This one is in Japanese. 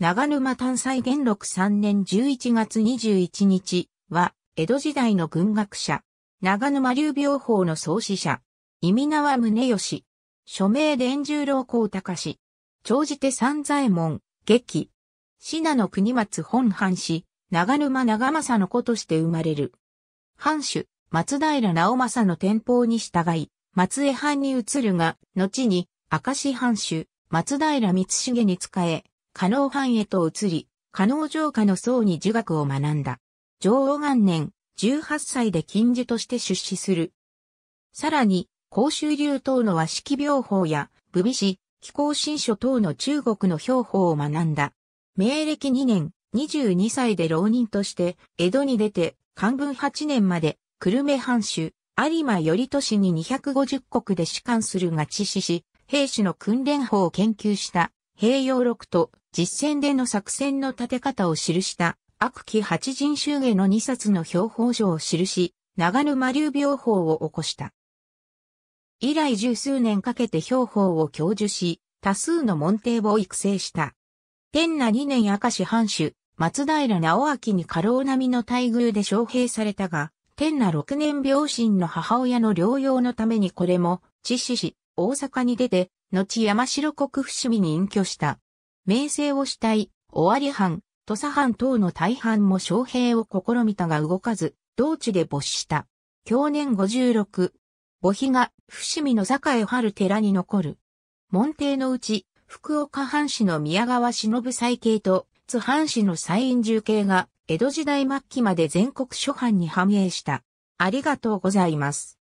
長沼単斎元禄3年11月21日は、江戸時代の軍学者、長沼流病法の創始者、意味縄宗義、署名伝十郎孝隆、長寺手三左衛門、劇、信濃国松本藩士、長沼長政の子として生まれる。藩主、松平直政の天保に従い、松江藩に移るが、後に、明石藩主、松平光重に仕え、加納藩へと移り、加納城下の僧に儒学を学んだ。上王元年、18歳で近儒として出資する。さらに、甲州流等の和式病法や、武備士、気候新書等の中国の標法を学んだ。明暦2年、22歳で浪人として、江戸に出て、漢文8年まで、久留米藩主、有馬頼都市に250国で士官するが致死し、兵士の訓練法を研究した。併用録と実戦での作戦の立て方を記した悪鬼八人衆下の2冊の標本書を記し、長沼流病法を起こした。以来十数年かけて標法を教授し、多数の門弟を育成した。天那2年明石藩主、松平直明に過労並みの待遇で招聘されたが、天那6年病身の母親の療養のためにこれも、致死し、大阪に出て、後山城国伏見に隠居した。名声をしたい、尾張藩、土佐藩等の大半も将兵を試みたが動かず、同地で没した。去年56。母妃が伏見の栄春寺に残る。門弟のうち、福岡藩士の宮川忍再系と、津藩士の西院重系が、江戸時代末期まで全国諸藩に繁栄した。ありがとうございます。